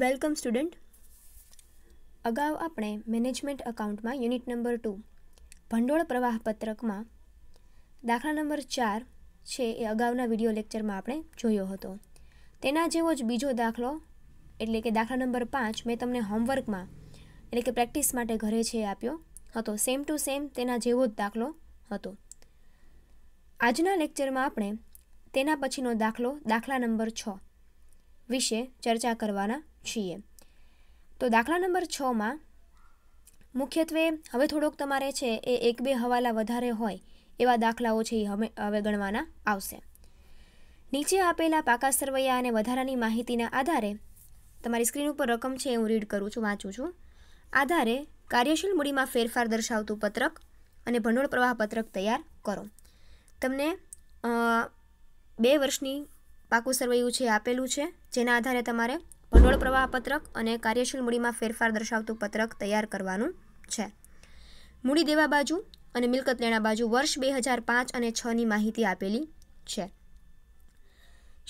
welcome student અગાઉ આપણે management અકાઉન્ટમાં યુનિટ નંબર ટુ ભંડોળ પ્રવાહ પત્રકમાં દાખલા નંબર ચાર છે એ અગાઉના વિડીયો લેક્ચરમાં આપણે જોયો હતો તેના જેવો જ બીજો દાખલો એટલે કે દાખલા નંબર પાંચ મેં તમને હોમવર્કમાં એટલે કે પ્રેક્ટિસ માટે ઘરે છે આપ્યો હતો સેમ ટુ સેમ તેના જેવો જ દાખલો હતો આજના લેક્ચરમાં આપણે તેના પછીનો દાખલો દાખલા નંબર છ વિશે ચર્ચા કરવાના છીએ તો દાખલા નંબર છમાં મુખ્યત્વે હવે થોડોક તમારે છે એ એક બે હવાલા વધારે હોય એવા દાખલાઓ છે એ હવે હવે ગણવાના આવશે નીચે આપેલા પાકા સરવૈયા અને વધારાની માહિતીના આધારે તમારી સ્ક્રીન ઉપર રકમ છે એ હું રીડ કરું છું વાંચું છું આધારે કાર્યશીલ મૂડીમાં ફેરફાર દર્શાવતું પત્રક અને ભંડોળ પ્રવાહ પત્રક તૈયાર કરો તમને બે વર્ષની પાકું સરવૈયું છે આપેલું છે જેના આધારે તમારે ભંડોળ પ્રવાહ પત્રક અને કાર્યશીલ મૂડીમાં ફેરફાર દર્શાવતું પત્રક તૈયાર કરવાનું છે મૂડી દેવા બાજુ અને મિલકત લેણા બાજુ વર્ષ બે હજાર પાંચ અને છની માહિતી આપેલી છે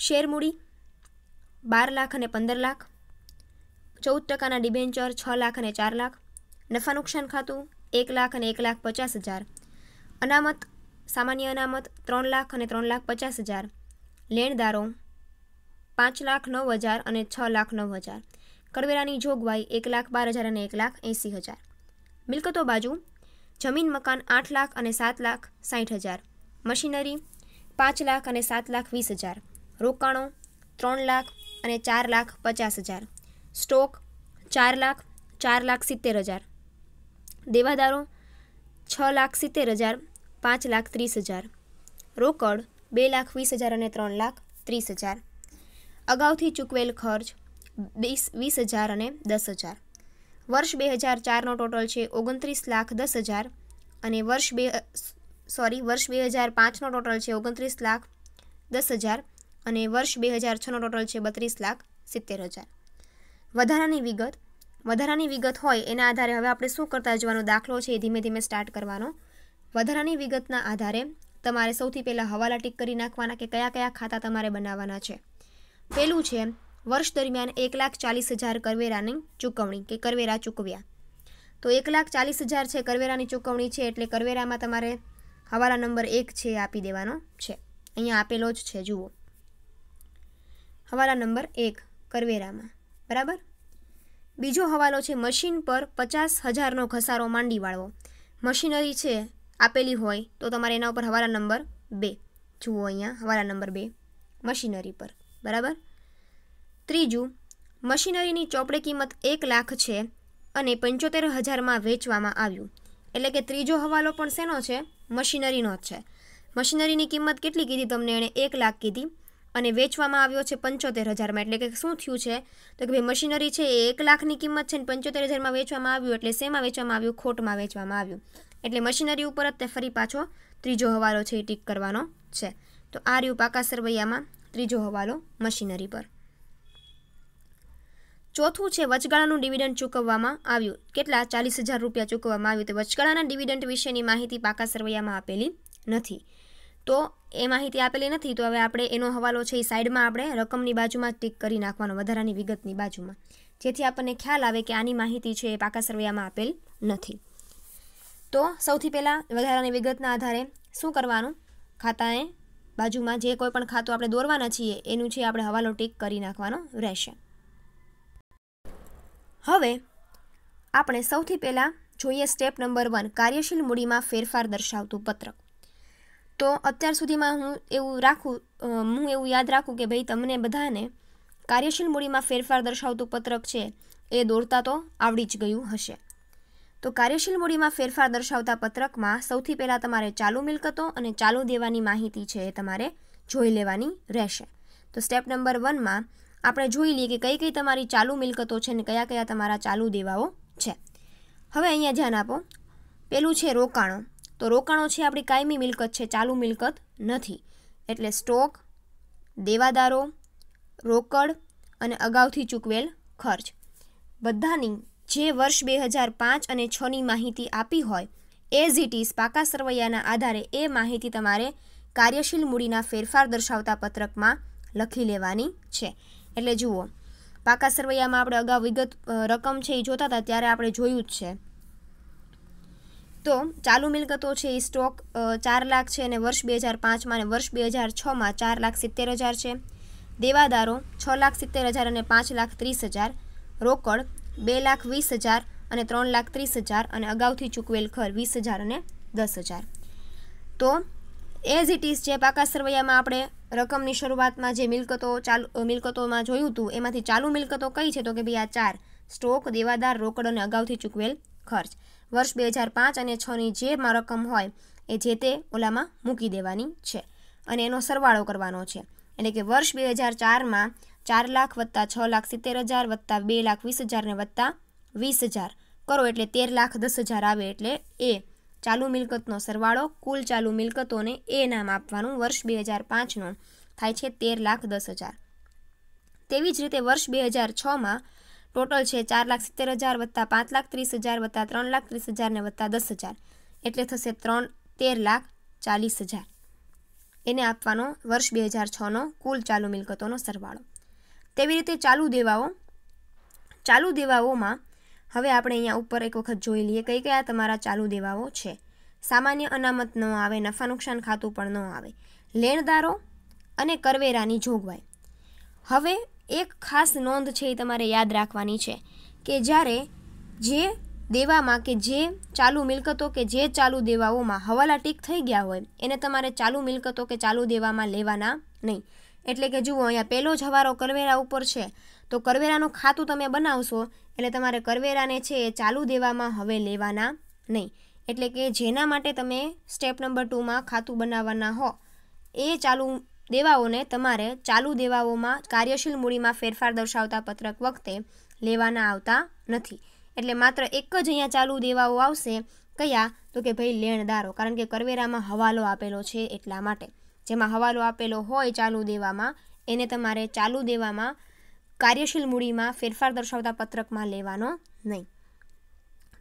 શેર મૂડી બાર લાખ અને પંદર લાખ ચૌદ ટકાના ડિબેન્ચર છ લાખ અને ચાર લાખ નફા નુકસાન ખાતું એક લાખ અને એક લાખ પચાસ હજાર અનામત સામાન્ય અનામત ત્રણ લાખ અને ત્રણ લાખ પચાસ હજાર લેણદારો પાંચ લાખ નવ હજાર અને છ લાખ નવ હજાર કરવેરાની જોગવાઈ એક લાખ બાર હજાર અને એક લાખ એંસી હજાર મિલકતો બાજુ જમીન મકાન આઠ લાખ અને સાત લાખ સાઠ હજાર મશીનરી પાંચ લાખ અને સાત લાખ વીસ હજાર રોકાણો ત્રણ લાખ અને ચાર લાખ પચાસ હજાર સ્ટોક ચાર લાખ ચાર લાખ સિત્તેર હજાર દેવાદારો છ લાખ સિત્તેર હજાર પાંચ લાખ ત્રીસ હજાર રોકડ બે લાખ વીસ હજાર અને ત્રણ લાખ ત્રીસ હજાર અગાઉથી ચૂકવેલ ખર્ચ વીસ વીસ હજાર અને દસ હજાર વર્ષ બે હજાર ચારનો ટોટલ છે ઓગણત્રીસ લાખ દસ હજાર અને વર્ષ બે સોરી વર્ષ બે હજાર પાંચનો ટોટલ છે ઓગણત્રીસ લાખ દસ હજાર અને વર્ષ બે હજાર છનો ટોટલ છે બત્રીસ લાખ સિત્તેર હજાર વધારાની વિગત વધારાની વિગત હોય એના આધારે હવે આપણે શું કરતા જવાનો દાખલો છે એ ધીમે ધીમે સ્ટાર્ટ કરવાનો વધારાની વિગતના આધારે તમારે સૌથી પહેલાં હવાલા ટીક કરી નાખવાના કે કયા કયા ખાતા તમારે બનાવવાના છે પહેલું છે વર્ષ દરમિયાન એક લાખ ચાલીસ હજાર કરવેરાની ચૂકવણી કે કરવેરા ચૂકવ્યા તો એક લાખ ચાલીસ હજાર છે કરવેરાની ચૂકવણી છે એટલે કરવેરામાં તમારે હવાલા નંબર એક છે આપી દેવાનો છે અહીંયા આપેલો જ છે જુઓ હવાલા નંબર એક કરવેરામાં બરાબર બીજો હવાલો છે મશીન પર પચાસ હજારનો ઘસારો માંડી વાળવો મશીનરી છે આપેલી હોય તો તમારે એના ઉપર હવાલા નંબર બે જુઓ અહીંયા હવાલા નંબર બે મશીનરી પર બરાબર ત્રીજું મશીનરીની ચોપડી કિંમત એક લાખ છે અને પંચોતેર હજારમાં વેચવામાં આવ્યું એટલે કે ત્રીજો હવાલો પણ શેનો છે મશીનરીનો જ છે મશીનરીની કિંમત કેટલી કીધી તમને એણે એક લાખ કીધી અને વેચવામાં આવ્યો છે પંચોતેર હજારમાં એટલે કે શું થયું છે તો કે ભાઈ મશીનરી છે એ એક લાખની કિંમત છે ને પંચોતેર હજારમાં વેચવામાં આવ્યું એટલે શેમાં વેચવામાં આવ્યું ખોટમાં વેચવામાં આવ્યું એટલે મશીનરી ઉપર જ તે ફરી પાછો ત્રીજો હવાલો છે એ ટીક કરવાનો છે તો આ રહ્યું પાકા સરવૈયામાં ત્રીજો હવાલો મશીનરી પર ચોથું છે વચગાળાનું ડિવિડન્ડ ચૂકવવામાં આવ્યું કેટલા ચાલીસ હજાર રૂપિયા ચૂકવવામાં આવ્યું તો વચગાળાના ડિવિડન્ડ વિશેની માહિતી પાકા સરવૈયામાં આપેલી નથી તો એ માહિતી આપેલી નથી તો હવે આપણે એનો હવાલો છે એ સાઈડમાં આપણે રકમની બાજુમાં ટીક કરી નાખવાનો વધારાની વિગતની બાજુમાં જેથી આપણને ખ્યાલ આવે કે આની માહિતી છે એ પાકા સરવૈયામાં આપેલ નથી તો સૌથી પહેલાં વધારાની વિગતના આધારે શું કરવાનું ખાતાએ બાજુમાં જે કોઈ પણ ખાતું આપણે દોરવાના છીએ એનું છે આપણે હવાલો ટીક કરી નાખવાનો રહેશે હવે આપણે સૌથી પહેલાં જોઈએ સ્ટેપ નંબર વન કાર્યશીલ મૂડીમાં ફેરફાર દર્શાવતું પત્રક તો અત્યાર સુધીમાં હું એવું રાખું હું એવું યાદ રાખું કે ભાઈ તમને બધાને કાર્યશીલ મૂડીમાં ફેરફાર દર્શાવતું પત્રક છે એ દોરતા તો આવડી જ ગયું હશે તો કાર્યશીલ મૂડીમાં ફેરફાર દર્શાવતા પત્રકમાં સૌથી પહેલાં તમારે ચાલુ મિલકતો અને ચાલુ દેવાની માહિતી છે એ તમારે જોઈ લેવાની રહેશે તો સ્ટેપ નંબર વનમાં આપણે જોઈ લઈએ કે કઈ કઈ તમારી ચાલુ મિલકતો છે અને કયા કયા તમારા ચાલુ દેવાઓ છે હવે અહીંયા ધ્યાન આપો પેલું છે રોકાણો તો રોકાણો છે આપણી કાયમી મિલકત છે ચાલુ મિલકત નથી એટલે સ્ટોક દેવાદારો રોકડ અને અગાઉથી ચૂકવેલ ખર્ચ બધાની જે વર્ષ બે હજાર પાંચ અને છની માહિતી આપી હોય એઝ ઇટ ઇઝ પાકા સરવૈયાના આધારે એ માહિતી તમારે કાર્યશીલ મૂડીના ફેરફાર દર્શાવતા પત્રકમાં લખી લેવાની છે એટલે જુઓ પાકા સરવૈયામાં આપણે અગાઉ વિગત રકમ છે એ જોતા હતા ત્યારે આપણે જોયું જ છે તો ચાલુ મિલકતો છે એ સ્ટોક ચાર લાખ છે અને વર્ષ બે હજાર પાંચમાં અને વર્ષ બે હજાર છમાં ચાર લાખ સિત્તેર હજાર છે દેવાદારો છ લાખ સિત્તેર હજાર અને પાંચ લાખ ત્રીસ હજાર રોકડ બે લાખ વીસ હજાર અને ત્રણ લાખ ત્રીસ હજાર અને અગાઉથી ચૂકવેલ ખર વીસ હજાર અને દસ હજાર તો એઝ ઇટ ઇઝ જે પાકા સરવૈયામાં આપણે રકમની શરૂઆતમાં જે મિલકતો ચાલુ મિલકતોમાં જોયું હતું એમાંથી ચાલુ મિલકતો કઈ છે તો કે ભાઈ આ ચાર સ્ટોક દેવાદાર રોકડ અને અગાઉથી ચૂકવેલ ખર્ચ વર્ષ બે હજાર પાંચ અને છની જે રકમ હોય એ જે તે ઓલામાં મૂકી દેવાની છે અને એનો સરવાળો કરવાનો છે એટલે કે વર્ષ બે હજાર ચારમાં ચાર લાખ વત્તા છ લાખ સિત્તેર હજાર વત્તા બે લાખ વીસ હજારને વત્તા વીસ હજાર કરો એટલે તેર લાખ દસ હજાર આવે એટલે એ ચાલુ મિલકતનો સરવાળો કુલ ચાલુ મિલકતોને એ નામ આપવાનું વર્ષ બે હજાર પાંચનો થાય છે તેર લાખ દસ હજાર તેવી જ રીતે વર્ષ બે હજાર છમાં ટોટલ છે ચાર લાખ સિત્તેર હજાર વત્તા પાંચ લાખ ત્રીસ હજાર વત્તા ત્રણ લાખ ત્રીસ હજારને વત્તા દસ હજાર એટલે થશે ત્રણ તેર લાખ ચાલીસ હજાર એને આપવાનો વર્ષ બે હજાર છનો કુલ ચાલુ મિલકતોનો સરવાળો તેવી રીતે ચાલુ દેવાઓ ચાલુ દેવાઓમાં હવે આપણે અહીંયા ઉપર એક વખત જોઈ લઈએ કઈ કયા તમારા ચાલુ દેવાઓ છે સામાન્ય અનામત ન આવે નફા નુકસાન ખાતું પણ ન આવે લેણદારો અને કરવેરાની જોગવાઈ હવે એક ખાસ નોંધ છે એ તમારે યાદ રાખવાની છે કે જ્યારે જે દેવામાં કે જે ચાલુ મિલકતો કે જે ચાલુ દેવાઓમાં હવાલા ટીક થઈ ગયા હોય એને તમારે ચાલુ મિલકતો કે ચાલુ દેવામાં લેવાના નહીં એટલે કે જુઓ અહીંયા પહેલો જવારો કરવેરા ઉપર છે તો કરવેરાનું ખાતું તમે બનાવશો એટલે તમારે કરવેરાને છે એ ચાલુ દેવામાં હવે લેવાના નહીં એટલે કે જેના માટે તમે સ્ટેપ નંબર ટુમાં ખાતું બનાવવાના હો એ ચાલુ દેવાઓને તમારે ચાલુ દેવાઓમાં કાર્યશીલ મૂડીમાં ફેરફાર દર્શાવતા પત્રક વખતે લેવાના આવતા નથી એટલે માત્ર એક જ અહીંયા ચાલુ દેવાઓ આવશે કયા તો કે ભાઈ લેણદારો કારણ કે કરવેરામાં હવાલો આપેલો છે એટલા માટે જેમાં હવાલો આપેલો હોય ચાલુ દેવામાં એને તમારે ચાલુ દેવામાં કાર્યશીલ મૂડીમાં ફેરફાર દર્શાવતા પત્રકમાં લેવાનો નહીં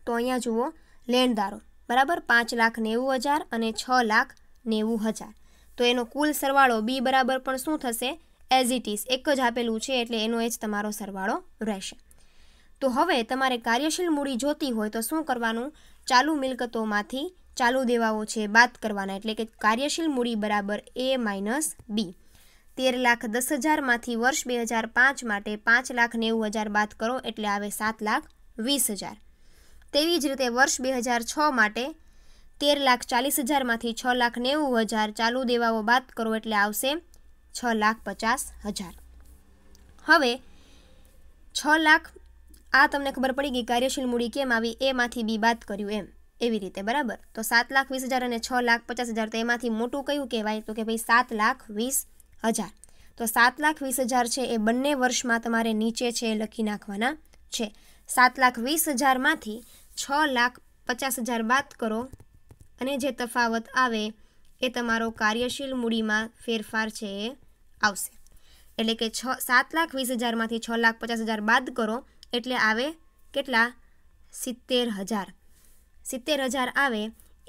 તો અહીંયા જુઓ લેણદારો બરાબર પાંચ લાખ નેવું હજાર અને છ લાખ નેવું હજાર તો એનો કુલ સરવાળો બી બરાબર પણ શું થશે એઝ ઇટ ઇઝ એક જ આપેલું છે એટલે એનો એ જ તમારો સરવાળો રહેશે તો હવે તમારે કાર્યશીલ મૂડી જોતી હોય તો શું કરવાનું ચાલુ મિલકતોમાંથી ચાલુ દેવાઓ છે બાદ કરવાના એટલે કે કાર્યશીલ મૂડી બરાબર એ માઇનસ બી તેર લાખ દસ હજારમાંથી વર્ષ બે હજાર પાંચ માટે પાંચ લાખ નેવું હજાર બાદ કરો એટલે આવે સાત લાખ વીસ હજાર તેવી જ રીતે વર્ષ બે હજાર છ માટે તેર લાખ ચાલીસ હજારમાંથી છ લાખ નેવું હજાર ચાલુ દેવાઓ બાદ કરો એટલે આવશે છ લાખ પચાસ હજાર હવે છ લાખ આ તમને ખબર પડી ગઈ કાર્યશીલ મૂડી કેમ આવી એમાંથી બી બાદ કર્યું એમ એવી રીતે બરાબર તો સાત લાખ વીસ હજાર અને છ લાખ પચાસ હજાર તો એમાંથી મોટું કયું કહેવાય તો કે ભાઈ સાત લાખ વીસ હજાર તો સાત લાખ વીસ હજાર છે એ બંને વર્ષમાં તમારે નીચે છે એ લખી નાખવાના છે સાત લાખ વીસ હજારમાંથી છ લાખ પચાસ હજાર બાદ કરો અને જે તફાવત આવે એ તમારો કાર્યશીલ મૂડીમાં ફેરફાર છે એ આવશે એટલે કે છ સાત લાખ વીસ હજારમાંથી છ લાખ પચાસ હજાર બાદ કરો એટલે આવે કેટલા સિત્તેર હજાર સિત્તેર હજાર આવે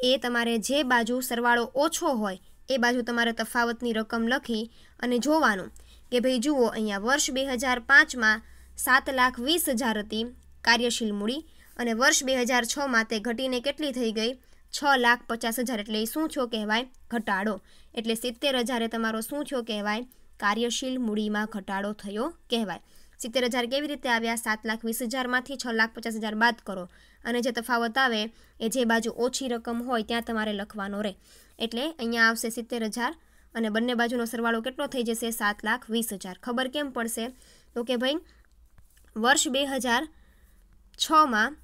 એ તમારે જે બાજુ સરવાળો ઓછો હોય એ બાજુ તમારે તફાવતની રકમ લખી અને જોવાનું કે ભાઈ જુઓ અહીંયા વર્ષ બે હજાર પાંચમાં સાત લાખ વીસ હજાર હતી કાર્યશીલ મૂડી અને વર્ષ બે હજાર છમાં તે ઘટીને કેટલી થઈ ગઈ છ લાખ પચાસ હજાર એટલે એ શું છો કહેવાય ઘટાડો એટલે સિત્તેર હજારે તમારો શું છો કહેવાય કાર્યશીલ મૂડીમાં ઘટાડો થયો કહેવાય સિત્તેર હજાર કેવી રીતે આવ્યા સાત લાખ વીસ હજારમાંથી છ લાખ પચાસ હજાર બાદ કરો અને જે તફાવત આવે એ જે બાજુ ઓછી રકમ હોય ત્યાં તમારે લખવાનો રહે એટલે અહીંયા આવશે સિત્તેર હજાર અને બંને બાજુનો સરવાળો કેટલો થઈ જશે સાત લાખ વીસ હજાર ખબર કેમ પડશે તો કે ભાઈ વર્ષ બે હજાર છમાં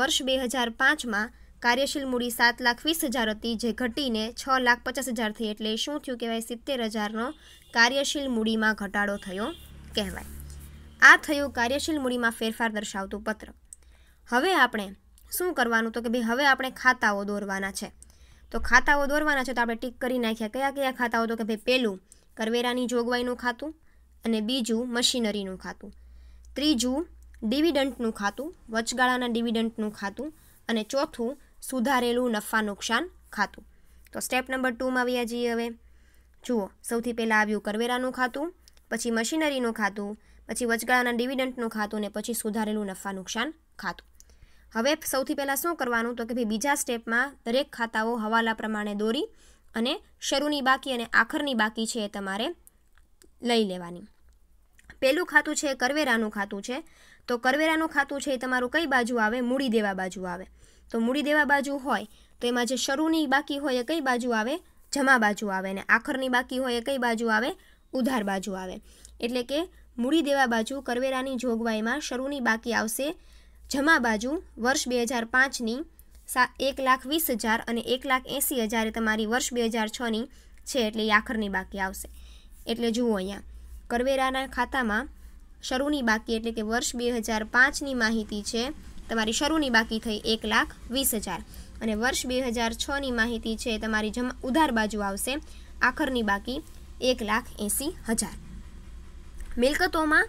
વર્ષ બે હજાર પાંચમાં કાર્યશીલ મૂડી સાત લાખ વીસ હજાર હતી જે ઘટીને છ લાખ પચાસ હજાર થઈ એટલે શું થયું કહેવાય સિત્તેર હજારનો કાર્યશીલ મૂડીમાં ઘટાડો થયો કહેવાય આ થયું કાર્યશીલ મૂડીમાં ફેરફાર દર્શાવતું પત્રક હવે આપણે શું કરવાનું તો કે ભાઈ હવે આપણે ખાતાઓ દોરવાના છે તો ખાતાઓ દોરવાના છે તો આપણે ટીક કરી નાખ્યા કયા કયા ખાતાઓ તો કે ભાઈ પહેલું કરવેરાની જોગવાઈનું ખાતું અને બીજું મશીનરીનું ખાતું ત્રીજું ડિવિડન્ટનું ખાતું વચગાળાના ડિવિડન્ટનું ખાતું અને ચોથું સુધારેલું નફા નુકસાન ખાતું તો સ્ટેપ નંબર ટુમાં આવ્યા જઈએ હવે જુઓ સૌથી પહેલાં આવ્યું કરવેરાનું ખાતું પછી મશીનરીનું ખાતું પછી વચગાળાના ડિવિડન્ટનું ખાતું અને પછી સુધારેલું નફા નુકસાન ખાતું હવે સૌથી પહેલાં શું કરવાનું તો કે ભાઈ બીજા સ્ટેપમાં દરેક ખાતાઓ હવાલા પ્રમાણે દોરી અને શરૂની બાકી અને આખરની બાકી છે એ તમારે લઈ લેવાની પહેલું ખાતું છે કરવેરાનું ખાતું છે તો કરવેરાનું ખાતું છે એ તમારું કઈ બાજુ આવે મૂડી દેવા બાજુ આવે તો મૂડી દેવા બાજુ હોય તો એમાં જે શરૂની બાકી હોય એ કઈ બાજુ આવે જમા બાજુ આવે અને આખરની બાકી હોય એ કઈ બાજુ આવે ઉધાર બાજુ આવે એટલે કે મૂડી દેવા બાજુ કરવેરાની જોગવાઈમાં શરૂની બાકી આવશે જમા બાજુ વર્ષ બે હજાર પાંચની સા એક લાખ વીસ હજાર અને એક લાખ એંસી હજાર એ તમારી વર્ષ બે હજાર છની છે એટલે એ આખરની બાકી આવશે એટલે જુઓ અહીંયા કરવેરાના ખાતામાં શરૂની બાકી એટલે કે વર્ષ બે હજાર પાંચની માહિતી છે તમારી શરૂની બાકી થઈ એક લાખ વીસ હજાર અને વર્ષ બે હજાર છની માહિતી છે તમારી જમા ઉધાર બાજુ આવશે આખરની બાકી એક લાખ એંસી હજાર મિલકતોમાં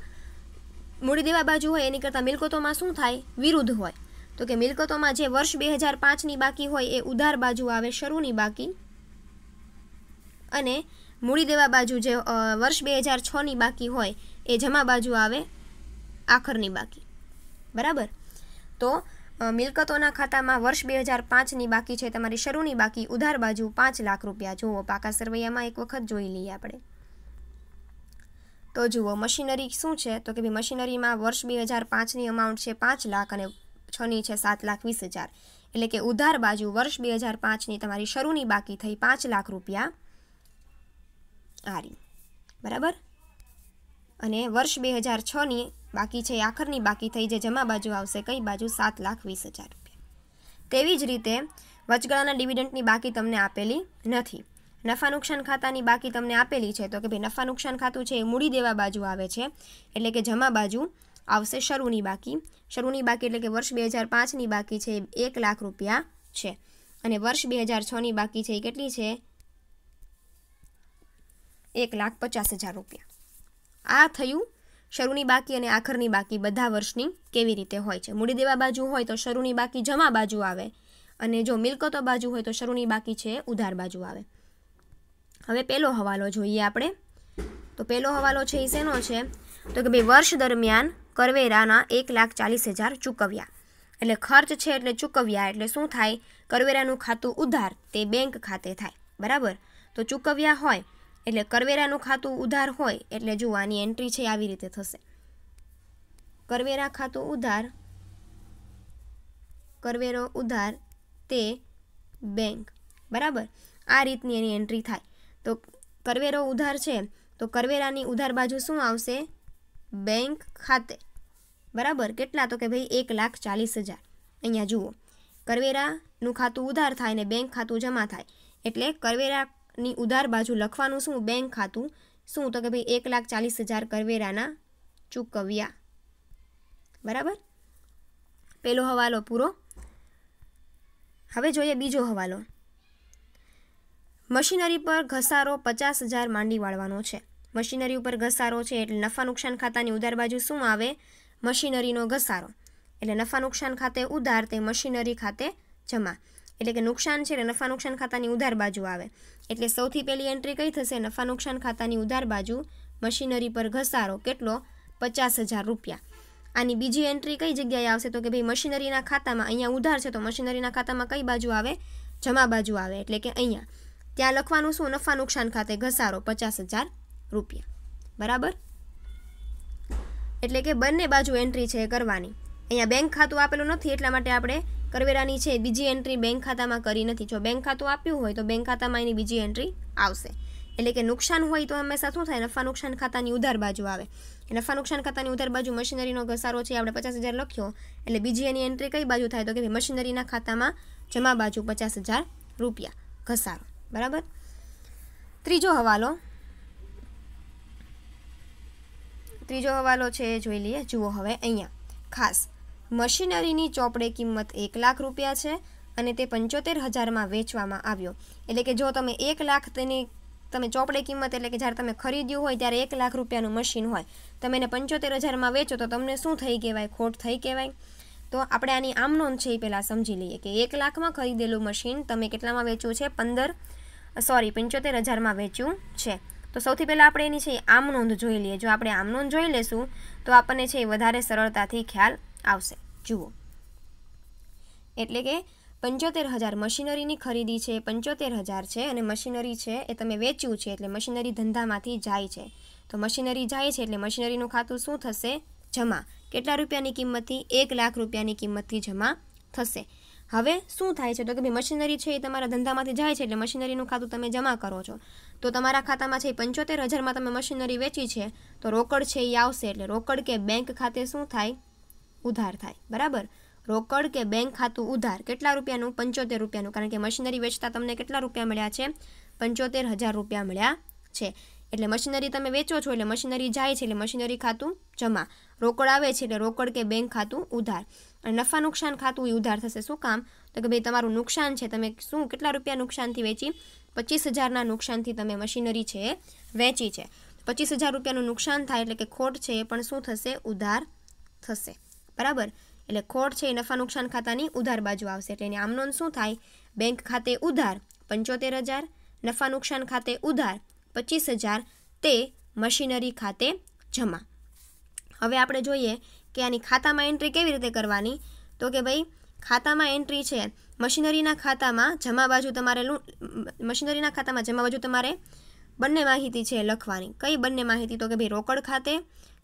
મૂડી દેવા બાજુ હોય એની કરતાં મિલકતોમાં શું થાય વિરુદ્ધ હોય તો કે મિલકતોમાં જે વર્ષ બે હજાર પાંચની બાકી હોય એ ઉધાર બાજુ આવે શરૂની બાકી અને મૂડી દેવા બાજુ જે વર્ષ બે હજાર છની બાકી હોય એ જમા બાજુ આવે આખરની બાકી બરાબર તો મિલકતોના ખાતામાં વર્ષ બે હજાર પાંચની બાકી છે તમારી શરૂની બાકી ઉધાર બાજુ પાંચ લાખ રૂપિયા જુઓ પાકા સરવૈયામાં એક વખત જોઈ લઈએ આપણે તો જુઓ મશીનરી શું છે તો કે ભાઈ મશીનરીમાં વર્ષ બે હજાર પાંચની અમાઉન્ટ છે પાંચ લાખ અને છની છે સાત લાખ વીસ હજાર એટલે કે ઉધાર બાજુ વર્ષ બે હજાર પાંચની તમારી શરૂની બાકી થઈ પાંચ લાખ રૂપિયા આરી બરાબર અને વર્ષ બે હજાર છની બાકી છે આખરની બાકી થઈ જે જમા બાજુ આવશે કઈ બાજુ સાત લાખ વીસ હજાર રૂપિયા તેવી જ રીતે વચગાળાના ડિવિડન્ટની બાકી તમને આપેલી નથી નફા નુકસાન ખાતાની બાકી તમને આપેલી છે તો કે ભાઈ નફા નુકસાન ખાતું છે એ મૂડી દેવા બાજુ આવે છે એટલે કે જમા બાજુ આવશે શરૂની બાકી શરૂની બાકી એટલે કે વર્ષ બે હજાર પાંચની બાકી છે એક લાખ રૂપિયા છે અને વર્ષ બે હજાર છની બાકી છે એ કેટલી છે એક લાખ પચાસ હજાર રૂપિયા આ થયું શરૂની બાકી અને આખરની બાકી બધા વર્ષની કેવી રીતે હોય છે મૂડી દેવા બાજુ હોય તો શરૂની બાકી જમા બાજુ આવે અને જો મિલકતો બાજુ હોય તો શરૂની બાકી છે ઉધાર બાજુ આવે હવે પહેલો હવાલો જોઈએ આપણે તો પહેલો હવાલો છે એ શેનો છે તો કે ભાઈ વર્ષ દરમિયાન કરવેરાના એક લાખ ચાલીસ હજાર ચૂકવ્યા એટલે ખર્ચ છે એટલે ચૂકવ્યા એટલે શું થાય કરવેરાનું ખાતું ઉધાર તે બેંક ખાતે થાય બરાબર તો ચૂકવ્યા હોય એટલે કરવેરાનું ખાતું ઉધાર હોય એટલે જુઓ આની એન્ટ્રી છે આવી રીતે થશે કરવેરા ખાતું ઉધાર કરવેરો ઉધાર તે બેંક બરાબર આ રીતની એની એન્ટ્રી થાય તો કરવેરો ઉધાર છે તો કરવેરાની ઉધાર બાજુ શું આવશે બેંક ખાતે બરાબર કેટલા તો કે ભાઈ એક લાખ ચાલીસ હજાર અહીંયા જુઓ કરવેરાનું ખાતું ઉધાર થાય ને બેંક ખાતું જમા થાય એટલે કરવેરાની ઉધાર બાજુ લખવાનું શું બેંક ખાતું શું તો કે ભાઈ એક લાખ ચાલીસ હજાર કરવેરાના ચૂકવ્યા બરાબર પેલો હવાલો પૂરો હવે જોઈએ બીજો હવાલો મશીનરી પર ઘસારો પચાસ હજાર માંડી વાળવાનો છે મશીનરી ઉપર ઘસારો છે એટલે નફા નુકસાન ખાતાની ઉધાર બાજુ શું આવે મશીનરીનો ઘસારો એટલે નફા નુકસાન ખાતે ઉધાર તે મશીનરી ખાતે જમા એટલે કે નુકસાન છે એટલે નફા નુકસાન ખાતાની ઉધાર બાજુ આવે એટલે સૌથી પહેલી એન્ટ્રી કઈ થશે નફા નુકસાન ખાતાની ઉધાર બાજુ મશીનરી પર ઘસારો કેટલો પચાસ હજાર રૂપિયા આની બીજી એન્ટ્રી કઈ જગ્યાએ આવશે તો કે ભાઈ મશીનરીના ખાતામાં અહીંયા ઉધાર છે તો મશીનરીના ખાતામાં કઈ બાજુ આવે જમા બાજુ આવે એટલે કે અહીંયા ત્યાં લખવાનું શું નફા નુકસાન ખાતે ઘસારો પચાસ હજાર રૂપિયા બરાબર એટલે કે બંને બાજુ એન્ટ્રી છે કરવાની અહીંયા બેંક ખાતું આપેલું નથી એટલા માટે આપણે કરવેરાની છે બીજી એન્ટ્રી બેંક ખાતામાં કરી નથી જો બેંક ખાતું આપ્યું હોય તો બેંક ખાતામાં એની બીજી એન્ટ્રી આવશે એટલે કે નુકસાન હોય તો હંમેશા શું થાય નફા નુકસાન ખાતાની ઉધાર બાજુ આવે નફા નુકસાન ખાતાની ઉધાર બાજુ મશીનરીનો ઘસારો છે આપણે પચાસ હજાર લખ્યો એટલે બીજી એની એન્ટ્રી કઈ બાજુ થાય તો કે મશીનરીના ખાતામાં જમા બાજુ પચાસ હજાર રૂપિયા ઘસારો બરાબર ત્રીજો હવાલો ત્રીજો હવાલો છે એ જોઈ લઈએ જુઓ હવે અહીંયા ખાસ મશીનરીની ચોપડે કિંમત એક લાખ રૂપિયા છે અને તે પંચોતેર હજારમાં વેચવામાં આવ્યો એટલે કે જો તમે એક લાખ તેની તમે ચોપડે કિંમત એટલે કે જ્યારે તમે ખરીદ્યું હોય ત્યારે એક લાખ રૂપિયાનું મશીન હોય તમે એને પંચોતેર હજારમાં વેચો તો તમને શું થઈ કહેવાય ખોટ થઈ કહેવાય તો આપણે આની આમ છે એ પહેલાં સમજી લઈએ કે એક લાખમાં ખરીદેલું મશીન તમે કેટલામાં વેચ્યું છે પંદર સોરી પંચોતેર હજારમાં વેચ્યું છે તો સૌથી પહેલાં આપણે એની છે આમ નોંધ જોઈ લઈએ જો આપણે આમ નોંધ જોઈ લેશું તો આપણને છે વધારે સરળતાથી ખ્યાલ આવશે જુઓ એટલે કે પંચોતેર હજાર મશીનરીની ખરીદી છે પંચોતેર હજાર છે અને મશીનરી છે એ તમે વેચ્યું છે એટલે મશીનરી ધંધામાંથી જાય છે તો મશીનરી જાય છે એટલે મશીનરીનું ખાતું શું થશે જમા કેટલા રૂપિયાની કિંમતથી એક લાખ રૂપિયાની કિંમતથી જમા થશે હવે શું થાય છે તો કે ભાઈ મશીનરી છે એ તમારા ધંધામાંથી જાય છે એટલે મશીનરીનું ખાતું તમે જમા કરો છો તો તમારા ખાતામાં છે એ પંચોતેર હજારમાં તમે મશીનરી વેચી છે તો રોકડ છે એ આવશે એટલે રોકડ કે બેંક ખાતે શું થાય ઉધાર થાય બરાબર રોકડ કે બેંક ખાતું ઉધાર કેટલા રૂપિયાનું પંચોતેર રૂપિયાનું કારણ કે મશીનરી વેચતા તમને કેટલા રૂપિયા મળ્યા છે પંચોતેર હજાર રૂપિયા મળ્યા છે એટલે મશીનરી તમે વેચો છો એટલે મશીનરી જાય છે એટલે મશીનરી ખાતું જમા રોકડ આવે છે એટલે રોકડ કે બેંક ખાતું ઉધાર અને નફા નુકસાન ખાતું એ ઉધાર થશે શું કામ તો કે ભાઈ તમારું નુકસાન છે તમે શું કેટલા રૂપિયા નુકસાનથી વેચી પચીસ હજારના નુકસાનથી તમે મશીનરી છે વેચી છે પચીસ હજાર રૂપિયાનું નુકસાન થાય એટલે કે ખોટ છે એ પણ શું થશે ઉધાર થશે બરાબર એટલે ખોટ છે એ નફા નુકસાન ખાતાની ઉધાર બાજુ આવશે એટલે એની આમનોન શું થાય બેંક ખાતે ઉધાર પંચોતેર હજાર નફા નુકસાન ખાતે ઉધાર પચીસ હજાર તે મશીનરી ખાતે જમા હવે આપણે જોઈએ કે આની ખાતામાં એન્ટ્રી કેવી રીતે કરવાની તો કે ભાઈ ખાતામાં એન્ટ્રી છે મશીનરીના ખાતામાં જમા બાજુ તમારે મશીનરીના ખાતામાં જમા બાજુ તમારે બંને માહિતી છે લખવાની કઈ બંને માહિતી તો કે ભાઈ રોકડ ખાતે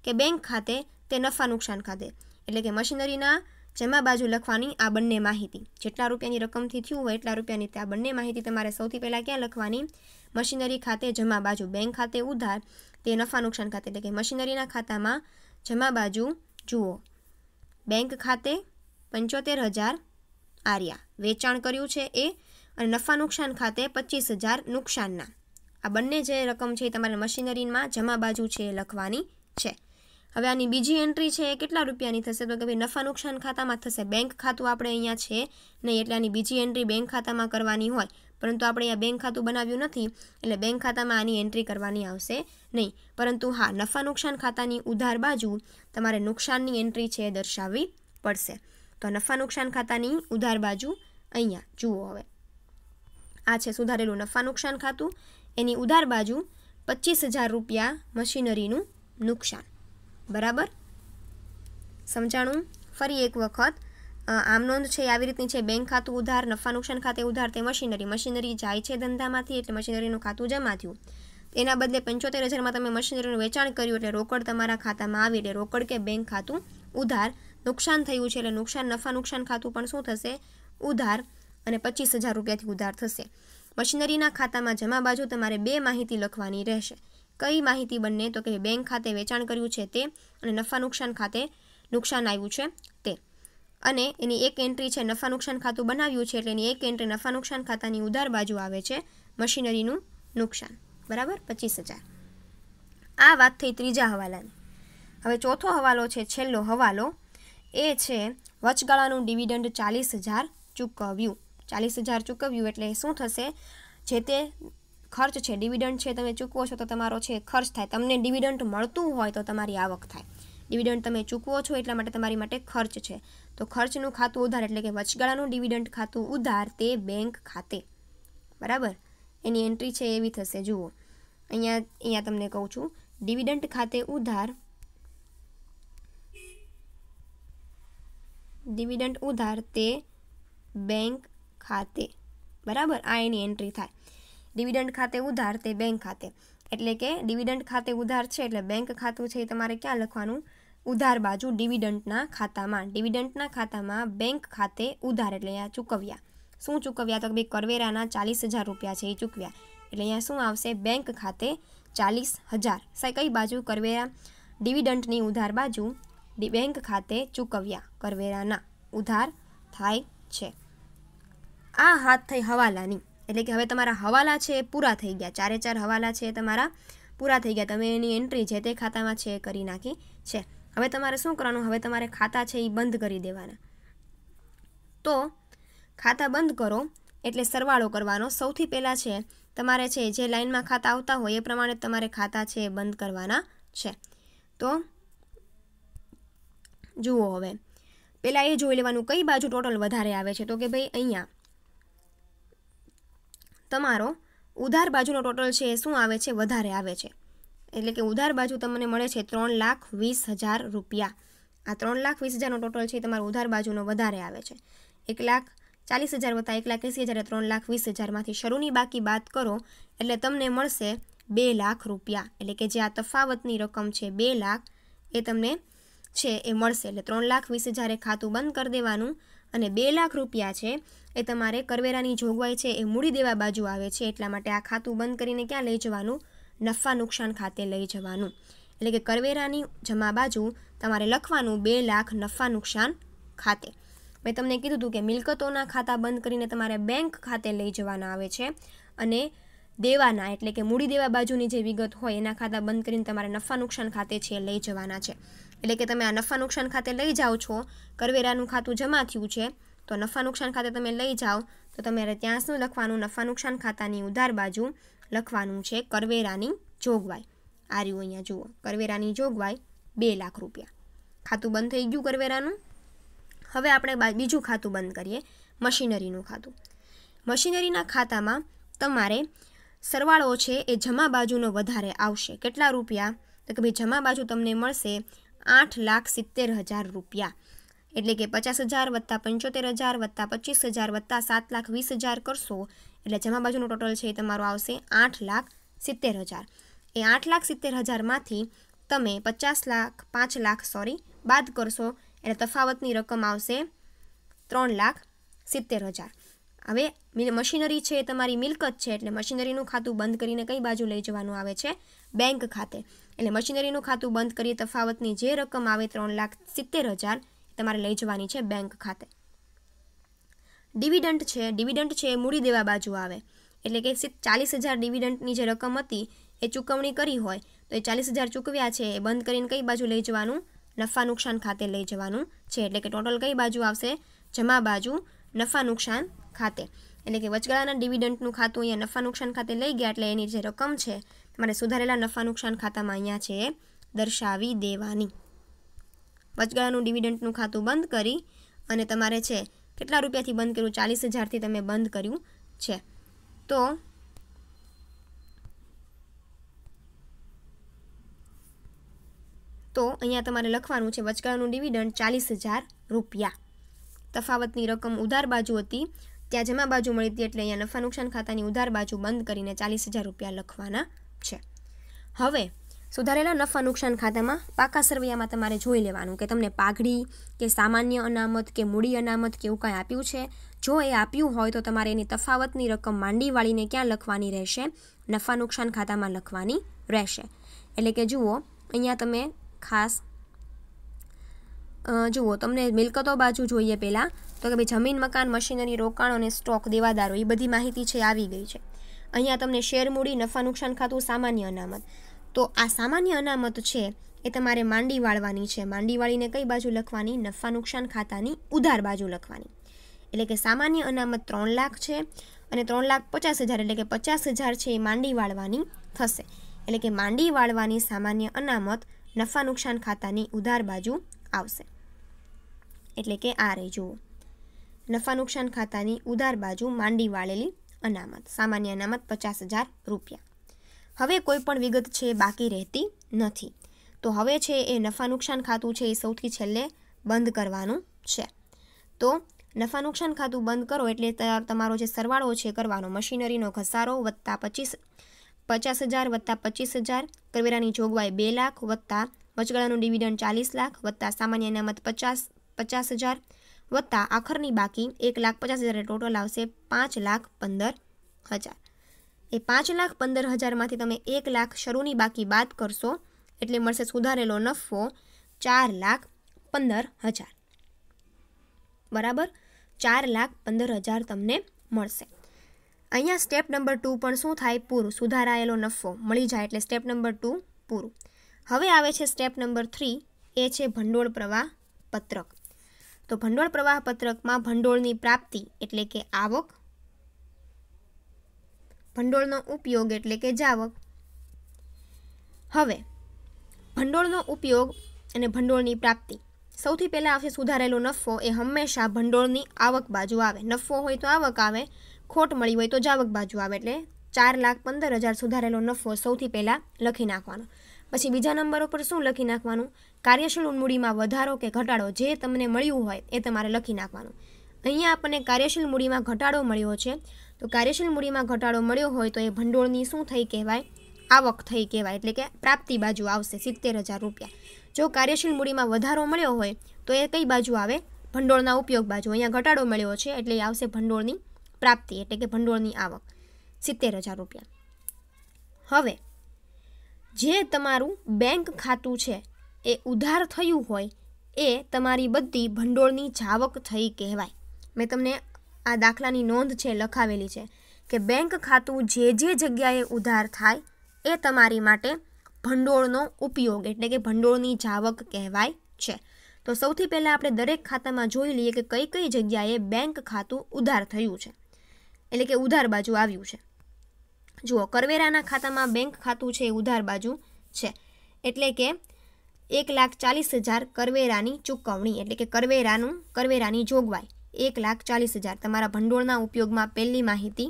કે બેંક ખાતે તે નફા નુકસાન ખાતે એટલે કે મશીનરીના જમા બાજુ લખવાની આ બંને માહિતી જેટલા રૂપિયાની રકમથી થયું હોય એટલા રૂપિયાની આ બંને માહિતી તમારે સૌથી પહેલાં ક્યાં લખવાની મશીનરી ખાતે જમા બાજુ બેંક ખાતે ઉધાર તે નફા નુકસાન ખાતે એટલે કે મશીનરીના ખાતામાં જમા બાજુ જુઓ બેંક ખાતે પંચોતેર હજાર આર્યા વેચાણ કર્યું છે એ અને નફા નુકસાન ખાતે પચીસ હજાર નુકસાનના આ બંને જે રકમ છે એ તમારે મશીનરીમાં જમા બાજુ છે એ લખવાની છે હવે આની બીજી એન્ટ્રી છે એ કેટલા રૂપિયાની થશે તો કે ભાઈ નફા નુકસાન ખાતામાં થશે બેંક ખાતું આપણે અહીંયા છે નહીં એટલે આની બીજી એન્ટ્રી બેંક ખાતામાં કરવાની હોય પરંતુ આપણે અહીંયા બેંક ખાતું બનાવ્યું નથી એટલે બેંક ખાતામાં આની એન્ટ્રી કરવાની આવશે નહીં પરંતુ હા નફા નુકસાન ખાતાની ઉધાર બાજુ તમારે નુકસાનની એન્ટ્રી છે એ દર્શાવવી પડશે તો નફા નુકસાન ખાતાની ઉધાર બાજુ અહીંયા જુઓ હવે આ છે સુધારેલું નફા નુકસાન ખાતું એની ઉધાર બાજુ પચીસ હજાર રૂપિયા મશીનરીનું નુકસાન બરાબર સમજાણું ફરી એક વખત આમ નોંધ છે આવી રીતની છે બેંક ખાતું ઉધાર નફા નુકસાન ખાતે ઉધાર તે મશીનરી મશીનરી જાય છે ધંધામાંથી એટલે મશીનરીનું ખાતું જમા થયું તેના બદલે પંચોતેર હજારમાં તમે મશીનરીનું વેચાણ કર્યું એટલે રોકડ તમારા ખાતામાં આવી એટલે રોકડ કે બેંક ખાતું ઉધાર નુકસાન થયું છે એટલે નુકસાન નફા નુકસાન ખાતું પણ શું થશે ઉધાર અને પચીસ હજાર રૂપિયાથી ઉધાર થશે મશીનરીના ખાતામાં જમા બાજુ તમારે બે માહિતી લખવાની રહેશે કઈ માહિતી બંને તો કે બેંક ખાતે વેચાણ કર્યું છે તે અને નફા નુકસાન ખાતે નુકસાન આવ્યું છે તે અને એની એક એન્ટ્રી છે નફા નુકસાન ખાતું બનાવ્યું છે એટલે એની એક એન્ટ્રી નફા નુકસાન ખાતાની ઉધાર બાજુ આવે છે મશીનરીનું નુકસાન બરાબર પચીસ હજાર આ વાત થઈ ત્રીજા હવાલાની હવે ચોથો હવાલો છે છેલ્લો હવાલો એ છે વચગાળાનું ડિવિડન્ડ ચાલીસ હજાર ચૂકવ્યું ચાલીસ હજાર ચૂકવ્યું એટલે શું થશે જે તે ખર્ચ છે ડિવિડન્ડ છે તમે ચૂકવો છો તો તમારો છે ખર્ચ થાય તમને ડિવિડન્ડ મળતું હોય તો તમારી આવક થાય ડિવિડન્ડ તમે ચૂકવો છો એટલા માટે તમારી માટે ખર્ચ છે તો ખર્ચનું ખાતું ઉધાર એટલે કે વચગાળાનું ડિવિડન્ડ ખાતું ઉધાર તે બેંક ખાતે બરાબર એની એન્ટ્રી છે એવી થશે જુઓ અહીંયા અહીંયા તમને કહું છું ડિવિડન્ડ ખાતે ઉધાર ડિવિડન્ડ ઉધાર તે બેંક ખાતે બરાબર આ એની એન્ટ્રી થાય ડિવિડન્ડ ખાતે ઉધાર તે બેંક ખાતે એટલે કે ડિવિડન્ડ ખાતે ઉધાર છે એટલે બેંક ખાતું છે એ તમારે ક્યાં લખવાનું ઉધાર બાજુ ડિવિડન્ટના ખાતામાં ડિવિડન્ટના ખાતામાં બેંક ખાતે ઉધાર એટલે અહીંયા ચૂકવ્યા શું ચૂકવ્યા તો કે કરવેરાના ચાલીસ હજાર રૂપિયા છે એ ચૂકવ્યા એટલે અહીંયા શું આવશે બેંક ખાતે ચાલીસ હજાર સાહેબ કઈ બાજુ કરવેરા ડિવિડન્ટની ઉધાર બાજુ બેંક ખાતે ચૂકવ્યા કરવેરાના ઉધાર થાય છે આ હાથ થઈ હવાલાની એટલે કે હવે તમારા હવાલા છે એ પૂરા થઈ ગયા ચારે ચાર હવાલા છે તમારા પૂરા થઈ ગયા તમે એની એન્ટ્રી જે તે ખાતામાં છે એ કરી નાખી છે હવે તમારે શું કરવાનું હવે તમારે ખાતા છે એ બંધ કરી દેવાના તો ખાતા બંધ કરો એટલે સરવાળો કરવાનો સૌથી પહેલાં છે તમારે છે જે લાઇનમાં ખાતા આવતા હોય એ પ્રમાણે તમારે ખાતા છે એ બંધ કરવાના છે તો જુઓ હવે પહેલાં એ જોઈ લેવાનું કઈ બાજુ ટોટલ વધારે આવે છે તો કે ભાઈ અહીંયા તમારો ઉધાર બાજુનો ટોટલ છે એ શું આવે છે વધારે આવે છે એટલે કે ઉધાર બાજુ તમને મળે છે ત્રણ લાખ વીસ હજાર રૂપિયા આ ત્રણ લાખ વીસ હજારનો ટોટલ છે એ તમારો ઉધાર બાજુનો વધારે આવે છે એક લાખ ચાલીસ હજાર વત્તા એક લાખ એંસી હજાર ત્રણ લાખ વીસ હજારમાંથી શરૂની બાકી બાદ કરો એટલે તમને મળશે બે લાખ રૂપિયા એટલે કે જે આ તફાવતની રકમ છે બે લાખ એ તમને છે એ મળશે એટલે ત્રણ લાખ વીસ હજારે ખાતું બંધ કરી દેવાનું અને બે લાખ રૂપિયા છે એ તમારે કરવેરાની જોગવાઈ છે એ મૂડી દેવા બાજુ આવે છે એટલા માટે આ ખાતું બંધ કરીને ક્યાં લઈ જવાનું નફા નુકસાન ખાતે લઈ જવાનું એટલે કે કરવેરાની જમા બાજુ તમારે લખવાનું બે લાખ નફા નુકસાન ખાતે મેં તમને કીધું હતું કે મિલકતોના ખાતા બંધ કરીને તમારે બેંક ખાતે લઈ જવાના આવે છે અને દેવાના એટલે કે મૂડી દેવા બાજુની જે વિગત હોય એના ખાતા બંધ કરીને તમારે નફા નુકસાન ખાતે છે લઈ જવાના છે એટલે કે તમે આ નફા નુકસાન ખાતે લઈ જાઓ છો કરવેરાનું ખાતું જમા થયું છે તો નફા નુકસાન ખાતે તમે લઈ જાઓ તો તમારે ત્યાં શું લખવાનું નફા નુકસાન ખાતાની ઉધાર બાજુ લખવાનું છે કરવેરાની જોગવાઈ આ રહ્યું અહીંયા જુઓ કરવેરાની જોગવાઈ બે લાખ રૂપિયા ખાતું બંધ થઈ ગયું કરવેરાનું હવે આપણે બીજું ખાતું બંધ કરીએ મશીનરીનું ખાતું મશીનરીના ખાતામાં તમારે સરવાળો છે એ જમા બાજુનો વધારે આવશે કેટલા રૂપિયા તો કે ભાઈ જમા બાજુ તમને મળશે આઠ લાખ સિત્તેર હજાર રૂપિયા એટલે કે પચાસ હજાર વત્તા પંચોતેર હજાર વત્તા પચીસ હજાર વત્તા સાત લાખ વીસ હજાર કરશો એટલે જમા બાજુનો ટોટલ છે એ તમારો આવશે આઠ લાખ સિત્તેર હજાર એ આઠ લાખ સિત્તેર હજારમાંથી તમે પચાસ લાખ પાંચ લાખ સોરી બાદ કરશો એટલે તફાવતની રકમ આવશે ત્રણ લાખ સિત્તેર હજાર હવે મશીનરી છે એ તમારી મિલકત છે એટલે મશીનરીનું ખાતું બંધ કરીને કઈ બાજુ લઈ જવાનું આવે છે બેંક ખાતે એટલે મશીનરીનું ખાતું બંધ કરીએ તફાવતની જે રકમ આવે ત્રણ લાખ સિત્તેર હજાર તમારે લઈ જવાની છે બેંક ખાતે ડિવિડન્ટ છે ડિવિડન્ટ છે એ મૂડી દેવા બાજુ આવે એટલે કે ચાલીસ હજાર ડિવિડન્ટની જે રકમ હતી એ ચૂકવણી કરી હોય તો એ ચાલીસ હજાર ચૂકવ્યા છે એ બંધ કરીને કઈ બાજુ લઈ જવાનું નફા નુકસાન ખાતે લઈ જવાનું છે એટલે કે ટોટલ કઈ બાજુ આવશે જમા બાજુ નફા નુકસાન ખાતે એટલે કે વચગાળાના ડિવિડન્ટનું ખાતું અહીંયા નફા નુકસાન ખાતે લઈ ગયા એટલે એની જે રકમ છે તમારે સુધારેલા નફા નુકસાન ખાતામાં અહીંયા છે એ દર્શાવી દેવાની વચગાળાનું ડિવિડન્ટનું ખાતું બંધ કરી અને તમારે છે કેટલા રૂપિયાથી બંધ કર્યું ચાલીસ હજારથી તમે બંધ કર્યું છે તો તો અહીંયા તમારે લખવાનું છે વચગાળાનું ડિવિડન્ડ ચાલીસ હજાર રૂપિયા તફાવતની રકમ ઉધાર બાજુ હતી ત્યાં જમા બાજુ મળી હતી એટલે અહીંયા નફા નુકસાન ખાતાની ઉધાર બાજુ બંધ કરીને ચાલીસ હજાર રૂપિયા લખવાના છે હવે સુધારેલા નફા નુકસાન ખાતામાં પાકા સરવૈયામાં તમારે જોઈ લેવાનું કે તમને પાઘડી કે સામાન્ય અનામત કે મૂડી અનામત કે એવું કાંઈ આપ્યું છે જો એ આપ્યું હોય તો તમારે એની તફાવતની રકમ માંડી વાળીને ક્યાં લખવાની રહેશે નફા નુકસાન ખાતામાં લખવાની રહેશે એટલે કે જુઓ અહીંયા તમે ખાસ જુઓ તમને મિલકતો બાજુ જોઈએ પહેલાં તો કે ભાઈ જમીન મકાન મશીનરી રોકાણ અને સ્ટોક દેવાદારો એ બધી માહિતી છે આવી ગઈ છે અહીંયા તમને શેર મૂડી નફા નુકસાન ખાતું સામાન્ય અનામત તો આ સામાન્ય અનામત છે એ તમારે માંડી વાળવાની છે માંડી વાળીને કઈ બાજુ લખવાની નફા નુકસાન ખાતાની ઉધાર બાજુ લખવાની એટલે કે સામાન્ય અનામત ત્રણ લાખ છે અને ત્રણ લાખ પચાસ હજાર એટલે કે પચાસ હજાર છે એ માંડી વાળવાની થશે એટલે કે માંડી વાળવાની સામાન્ય અનામત નફા નુકસાન ખાતાની ઉધાર બાજુ આવશે એટલે કે આ રહી જુઓ નફા નુકસાન ખાતાની ઉધાર બાજુ માંડી વાળેલી અનામત સામાન્ય અનામત પચાસ હજાર રૂપિયા હવે કોઈ પણ વિગત છે બાકી રહેતી નથી તો હવે છે એ નફા નુકસાન ખાતું છે એ સૌથી છેલ્લે બંધ કરવાનું છે તો નફા નુકસાન ખાતું બંધ કરો એટલે તમારો જે સરવાળો છે કરવાનો મશીનરીનો ઘસારો વત્તા પચીસ પચાસ હજાર વત્તા પચીસ હજાર કરવેરાની જોગવાઈ બે લાખ વત્તા વચગાળાનું ડિવિડન્ડ ચાલીસ લાખ વત્તા સામાન્ય અનામત પચાસ પચાસ હજાર વત્તા આખરની બાકી એક લાખ પચાસ હજાર ટોટલ આવશે પાંચ લાખ પંદર હજાર એ પાંચ લાખ પંદર હજારમાંથી તમે એક લાખ શરૂની બાકી બાદ કરશો એટલે મળશે સુધારેલો નફો ચાર લાખ પંદર હજાર બરાબર ચાર લાખ પંદર હજાર તમને મળશે અહીંયા સ્ટેપ નંબર ટુ પણ શું થાય પૂરું સુધારાયેલો નફો મળી જાય એટલે સ્ટેપ નંબર ટુ પૂરું હવે આવે છે સ્ટેપ નંબર થ્રી એ છે ભંડોળ પ્રવાહ પત્રક તો ભંડોળ પ્રવાહ પત્રકમાં ભંડોળની પ્રાપ્તિ એટલે કે આવક ભંડોળનો ઉપયોગ એટલે કે જાવક હવે ભંડોળનો ઉપયોગ અને ભંડોળની પ્રાપ્તિ સૌથી પહેલાં આવશે સુધારેલો નફો એ હંમેશા ભંડોળની આવક બાજુ આવે નફો હોય તો આવક આવે ખોટ મળી હોય તો જાવક બાજુ આવે એટલે ચાર લાખ પંદર હજાર સુધારેલો નફો સૌથી પહેલાં લખી નાખવાનો પછી બીજા નંબર ઉપર શું લખી નાખવાનું કાર્યશીલ મૂડીમાં વધારો કે ઘટાડો જે તમને મળ્યું હોય એ તમારે લખી નાખવાનું અહીંયા આપણને કાર્યશીલ મૂડીમાં ઘટાડો મળ્યો છે તો કાર્યશીલ મૂડીમાં ઘટાડો મળ્યો હોય તો એ ભંડોળની શું થઈ કહેવાય આવક થઈ કહેવાય એટલે કે પ્રાપ્તિ બાજુ આવશે સિત્તેર હજાર રૂપિયા જો કાર્યશીલ મૂડીમાં વધારો મળ્યો હોય તો એ કઈ બાજુ આવે ભંડોળના ઉપયોગ બાજુ અહીંયા ઘટાડો મળ્યો છે એટલે આવશે ભંડોળની પ્રાપ્તિ એટલે કે ભંડોળની આવક સિત્તેર હજાર રૂપિયા હવે જે તમારું બેંક ખાતું છે એ ઉધાર થયું હોય એ તમારી બધી ભંડોળની જાવક થઈ કહેવાય મેં તમને આ દાખલાની નોંધ છે લખાવેલી છે કે બેંક ખાતું જે જે જગ્યાએ ઉધાર થાય એ તમારી માટે ભંડોળનો ઉપયોગ એટલે કે ભંડોળની જાવક કહેવાય છે તો સૌથી પહેલાં આપણે દરેક ખાતામાં જોઈ લઈએ કે કઈ કઈ જગ્યાએ બેંક ખાતું ઉધાર થયું છે એટલે કે ઉધાર બાજુ આવ્યું છે જુઓ કરવેરાના ખાતામાં બેંક ખાતું છે એ ઉધાર બાજુ છે એટલે કે એક લાખ ચાલીસ હજાર કરવેરાની ચૂકવણી એટલે કે કરવેરાનું કરવેરાની જોગવાઈ એક લાખ ચાલીસ હજાર તમારા ભંડોળના ઉપયોગમાં પહેલી માહિતી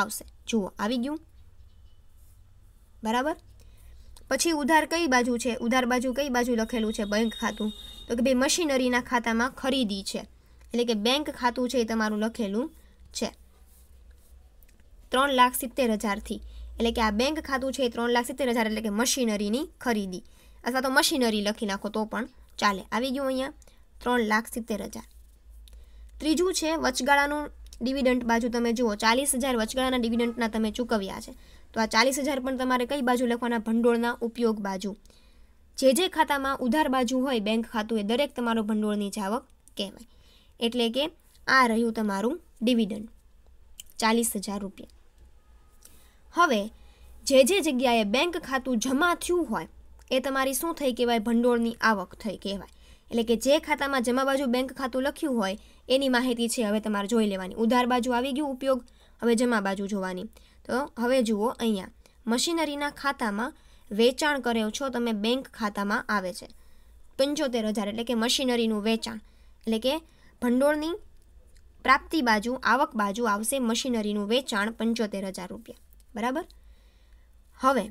આવશે જુઓ આવી ગયું બરાબર પછી ઉધાર કઈ બાજુ છે ઉધાર બાજુ કઈ બાજુ લખેલું છે બેંક ખાતું તો કે ભાઈ મશીનરીના ખાતામાં ખરીદી છે એટલે કે બેંક ખાતું છે એ તમારું લખેલું છે ત્રણ લાખ સિત્તેર હજારથી એટલે કે આ બેંક ખાતું છે એ ત્રણ લાખ સિત્તેર હજાર એટલે કે મશીનરીની ખરીદી અથવા તો મશીનરી લખી નાખો તો પણ ચાલે આવી ગયું અહીંયા ત્રણ લાખ સિત્તેર હજાર ત્રીજું છે વચગાળાનું ડિવિડન્ટ બાજુ તમે જુઓ ચાલીસ હજાર વચગાળાના ડિવિડન્ટના તમે ચૂકવ્યા છે તો આ ચાલીસ હજાર પણ તમારે કઈ બાજુ લખવાના ભંડોળના ઉપયોગ બાજુ જે જે ખાતામાં ઉધાર બાજુ હોય બેંક ખાતું એ દરેક તમારું ભંડોળની જાવક કહેવાય એટલે કે આ રહ્યું તમારું ડિવિડન્ડ ચાલીસ હજાર રૂપિયા હવે જે જે જગ્યાએ બેંક ખાતું જમા થયું હોય એ તમારી શું થઈ કહેવાય ભંડોળની આવક થઈ કહેવાય એટલે કે જે ખાતામાં જમા બાજુ બેંક ખાતું લખ્યું હોય એની માહિતી છે હવે તમારે જોઈ લેવાની ઉધાર બાજુ આવી ગયું ઉપયોગ હવે જમા બાજુ જોવાની તો હવે જુઓ અહીંયા મશીનરીના ખાતામાં વેચાણ કર્યો છો તમે બેંક ખાતામાં આવે છે પંચોતેર હજાર એટલે કે મશીનરીનું વેચાણ એટલે કે ભંડોળની પ્રાપ્તિ બાજુ આવક બાજુ આવશે મશીનરીનું વેચાણ પંચોતેર હજાર રૂપિયા બરાબર હવે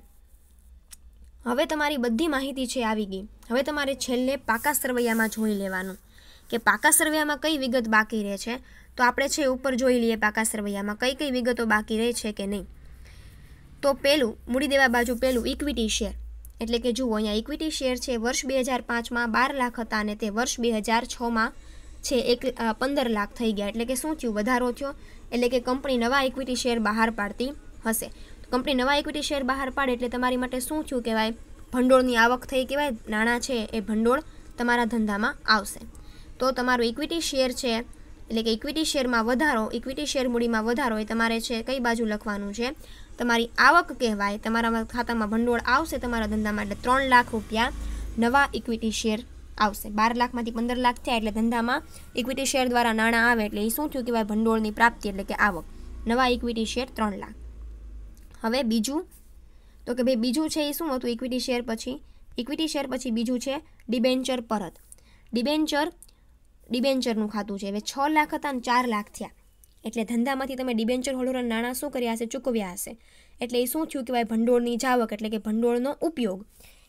હવે તમારી બધી માહિતી છે આવી ગઈ હવે તમારે છેલ્લે પાકા સરવૈયામાં જોઈ લેવાનું કે પાકા સરવૈયામાં કઈ વિગત બાકી રહે છે તો આપણે છે ઉપર જોઈ લઈએ પાકા સરવૈયામાં કઈ કઈ વિગતો બાકી રહે છે કે નહીં તો પહેલું મૂડી દેવા બાજુ પહેલું ઇક્વિટી શેર એટલે કે જુઓ અહીંયા ઇક્વિટી શેર છે વર્ષ બે હજાર પાંચમાં બાર લાખ હતા અને તે વર્ષ બે હજાર છમાં છે એક પંદર લાખ થઈ ગયા એટલે કે શું થયું વધારો થયો એટલે કે કંપની નવા ઇક્વિટી શેર બહાર પાડતી હશે કંપની નવા ઇક્વિટી શેર બહાર પાડે એટલે તમારી માટે શું થયું કહેવાય ભંડોળની આવક થઈ કહેવાય નાણાં છે એ ભંડોળ તમારા ધંધામાં આવશે તો તમારું ઇક્વિટી શેર છે એટલે કે ઇક્વિટી શેરમાં વધારો ઇક્વિટી શેર મૂડીમાં વધારો એ તમારે છે કઈ બાજુ લખવાનું છે તમારી આવક કહેવાય તમારા ખાતામાં ભંડોળ આવશે તમારા ધંધામાં એટલે ત્રણ લાખ રૂપિયા નવા ઇક્વિટી શેર આવશે બાર લાખમાંથી પંદર લાખ થયા એટલે ધંધામાં ઇક્વિટી શેર દ્વારા નાણાં આવે એટલે એ શું થયું કહેવાય ભંડોળની પ્રાપ્તિ એટલે કે આવક નવા ઇક્વિટી શેર ત્રણ લાખ હવે બીજું તો કે ભાઈ બીજું છે એ શું હતું ઇક્વિટી શેર પછી ઇક્વિટી શેર પછી બીજું છે ડિબેન્ચર પરત ડિબેન્ચર ડિબેન્ચરનું ખાતું છે હવે છ લાખ હતા અને ચાર લાખ થયા એટલે ધંધામાંથી તમે ડિબેન્ચર હોલ્ડરોને નાણાં શું કર્યા હશે ચૂકવ્યા હશે એટલે એ શું થયું કહેવાય ભંડોળની જાવક એટલે કે ભંડોળનો ઉપયોગ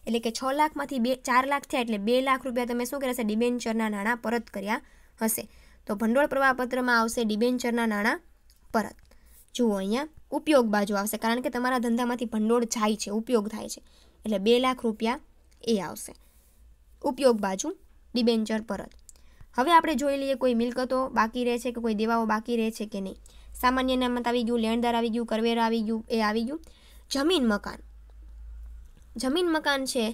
એટલે કે છ લાખમાંથી બે ચાર લાખ થયા એટલે બે લાખ રૂપિયા તમે શું કર્યા હશે ડિબેન્ચરના નાણાં પરત કર્યા હશે તો ભંડોળ પ્રવાહપત્રમાં આવશે ડિબેન્ચરના નાણાં પરત જુઓ અહીંયા ઉપયોગ બાજુ આવશે કારણ કે તમારા ધંધામાંથી ભંડોળ જાય છે ઉપયોગ થાય છે એટલે બે લાખ રૂપિયા એ આવશે ઉપયોગ બાજુ ડિબેન્ચર પરત હવે આપણે જોઈ લઈએ કોઈ મિલકતો બાકી રહે છે કે કોઈ દેવાઓ બાકી રહે છે કે નહીં સામાન્ય અનામત આવી ગયું લેણદાર આવી ગયું કરવેરા આવી ગયું એ આવી ગયું જમીન મકાન જમીન મકાન છે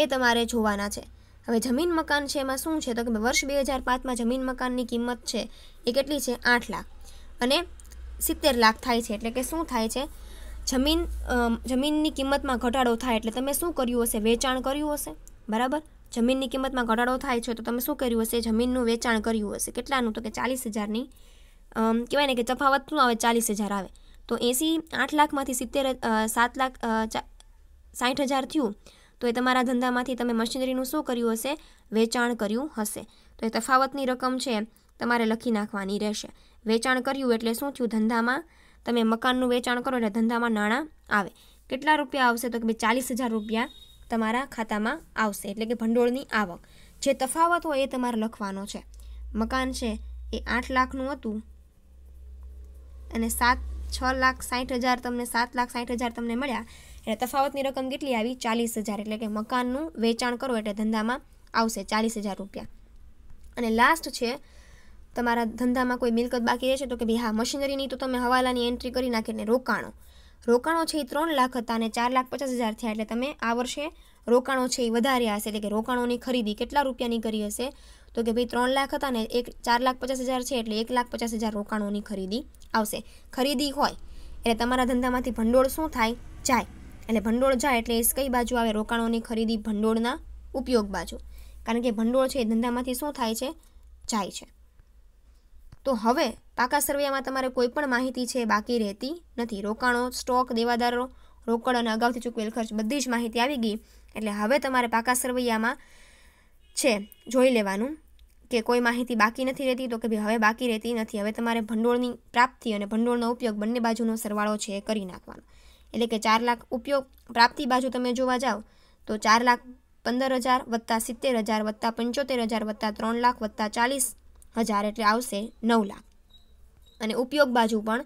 એ તમારે જોવાના છે હવે જમીન મકાન છે એમાં શું છે તો કે વર્ષ બે હજાર પાંચમાં જમીન મકાનની કિંમત છે એ કેટલી છે આઠ લાખ અને સિત્તેર લાખ થાય છે એટલે કે શું થાય છે જમીન જમીનની કિંમતમાં ઘટાડો થાય એટલે તમે શું કર્યું હશે વેચાણ કર્યું હશે બરાબર જમીનની કિંમતમાં ઘટાડો થાય છે તો તમે શું કર્યું હશે જમીનનું વેચાણ કર્યું હશે કેટલાનું તો કે ચાલીસ હજારની કહેવાય ને કે તફાવત શું આવે ચાલીસ હજાર આવે તો એંસી આઠ લાખમાંથી સિત્તેર સાત લાખ સાઠ હજાર થયું તો એ તમારા ધંધામાંથી તમે મશીનરીનું શું કર્યું હશે વેચાણ કર્યું હશે તો એ તફાવતની રકમ છે તમારે લખી નાખવાની રહેશે વેચાણ કર્યું એટલે શું થયું ધંધામાં તમે મકાનનું વેચાણ કરો એટલે ધંધામાં નાણાં આવે કેટલા રૂપિયા આવશે તો કે ભાઈ ચાલીસ હજાર રૂપિયા તમારા ખાતામાં આવશે એટલે કે ભંડોળની આવક જે તફાવત હોય એ તમારે લખવાનો છે મકાન છે એ આઠ લાખનું હતું અને સાત છ લાખ સાઠ હજાર તમને સાત લાખ સાઠ હજાર તમને મળ્યા એટલે તફાવતની રકમ કેટલી આવી ચાલીસ હજાર એટલે કે મકાનનું વેચાણ કરો એટલે ધંધામાં આવશે ચાલીસ હજાર રૂપિયા અને લાસ્ટ છે તમારા ધંધામાં કોઈ મિલકત બાકી રહેશે તો કે ભાઈ હા મશીનરીની તો તમે હવાલાની એન્ટ્રી કરી નાખીને રોકાણો રોકાણો છે એ ત્રણ લાખ હતા અને ચાર લાખ પચાસ હજાર થયા એટલે તમે આ વર્ષે રોકાણો છે એ વધારે હશે એટલે કે રોકાણોની ખરીદી કેટલા રૂપિયાની કરી હશે તો કે ભાઈ ત્રણ લાખ હતા ને એક ચાર લાખ પચાસ હજાર છે એટલે એક લાખ પચાસ હજાર રોકાણોની ખરીદી આવશે ખરીદી હોય એટલે તમારા ધંધામાંથી ભંડોળ શું થાય જાય એટલે ભંડોળ જાય એટલે એ કઈ બાજુ આવે રોકાણોની ખરીદી ભંડોળના ઉપયોગ બાજુ કારણ કે ભંડોળ છે એ ધંધામાંથી શું થાય છે જાય છે તો હવે પાકા સરવૈયામાં તમારે કોઈ પણ માહિતી છે બાકી રહેતી નથી રોકાણો સ્ટોક દેવાદારો રોકડ અને અગાઉથી ચૂકવેલ ખર્ચ બધી જ માહિતી આવી ગઈ એટલે હવે તમારે પાકા સરવૈયામાં છે જોઈ લેવાનું કે કોઈ માહિતી બાકી નથી રહેતી તો કે ભાઈ હવે બાકી રહેતી નથી હવે તમારે ભંડોળની પ્રાપ્તિ અને ભંડોળનો ઉપયોગ બંને બાજુનો સરવાળો છે એ કરી નાખવાનો એટલે કે ચાર લાખ ઉપયોગ પ્રાપ્તિ બાજુ તમે જોવા જાઓ તો ચાર લાખ પંદર હજાર વત્તા સિત્તેર હજાર વત્તા પંચોતેર હજાર વત્તા ત્રણ લાખ વત્તા ચાલીસ હજાર એટલે આવશે નવ લાખ અને ઉપયોગ બાજુ પણ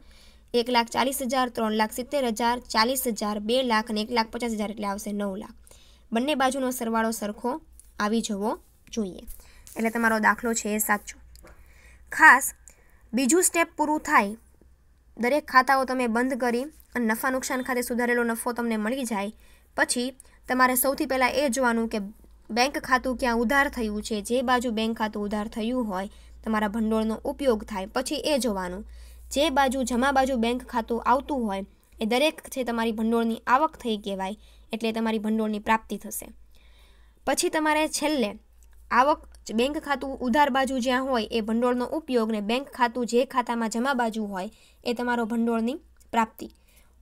એક લાખ ચાલીસ હજાર ત્રણ લાખ સિત્તેર હજાર ચાલીસ હજાર બે લાખ અને એક લાખ પચાસ હજાર એટલે આવશે નવ લાખ બંને બાજુનો સરવાળો સરખો આવી જવો જોઈએ એટલે તમારો દાખલો છે એ સાચો ખાસ બીજું સ્ટેપ પૂરું થાય દરેક ખાતાઓ તમે બંધ કરી અને નફા નુકસાન ખાતે સુધારેલો નફો તમને મળી જાય પછી તમારે સૌથી પહેલાં એ જોવાનું કે બેંક ખાતું ક્યાં ઉધાર થયું છે જે બાજુ બેંક ખાતું ઉધાર થયું હોય તમારા ભંડોળનો ઉપયોગ થાય પછી એ જોવાનું જે બાજુ જમા બાજુ બેંક ખાતું આવતું હોય એ દરેક છે તમારી ભંડોળની આવક થઈ કહેવાય એટલે તમારી ભંડોળની પ્રાપ્તિ થશે પછી તમારે છેલ્લે આવક બેંક ખાતું ઉધાર બાજુ જ્યાં હોય એ ભંડોળનો ઉપયોગ ને બેંક ખાતું જે ખાતામાં જમા બાજુ હોય એ તમારો ભંડોળની પ્રાપ્તિ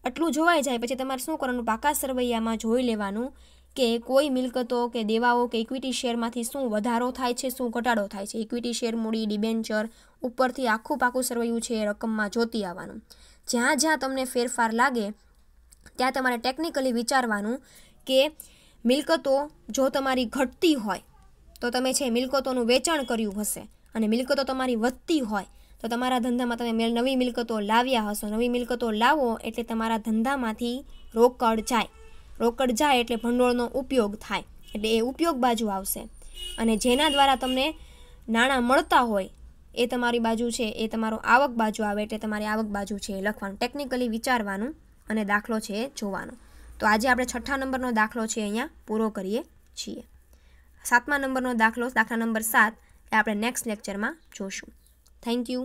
આટલું જોવાઈ જાય પછી તમારે શું કરવાનું પાકા સરવૈયામાં જોઈ લેવાનું કે કોઈ મિલકતો કે દેવાઓ કે ઇક્વિટી શેરમાંથી શું વધારો થાય છે શું ઘટાડો થાય છે ઇક્વિટી શેર મૂડી ડિબેન્ચર ઉપરથી આખું પાકું સરવૈયું છે એ રકમમાં જોતી આવવાનું જ્યાં જ્યાં તમને ફેરફાર લાગે ત્યાં તમારે ટેકનિકલી વિચારવાનું કે મિલકતો જો તમારી ઘટતી હોય તો તમે છે મિલકતોનું વેચાણ કર્યું હશે અને મિલકતો તમારી વધતી હોય તો તમારા ધંધામાં તમે મેં નવી મિલકતો લાવ્યા હશો નવી મિલકતો લાવો એટલે તમારા ધંધામાંથી રોકડ જાય રોકડ જાય એટલે ભંડોળનો ઉપયોગ થાય એટલે એ ઉપયોગ બાજુ આવશે અને જેના દ્વારા તમને નાણાં મળતા હોય એ તમારી બાજુ છે એ તમારો આવક બાજુ આવે એટલે તમારી આવક બાજુ છે એ લખવાનું ટેકનિકલી વિચારવાનું અને દાખલો છે એ જોવાનો તો આજે આપણે છઠ્ઠા નંબરનો દાખલો છે અહીંયા પૂરો કરીએ છીએ સાતમા નંબરનો દાખલો દાખલા નંબર સાત એ આપણે નેક્સ્ટ લેક્ચરમાં જોશું થેન્ક યુ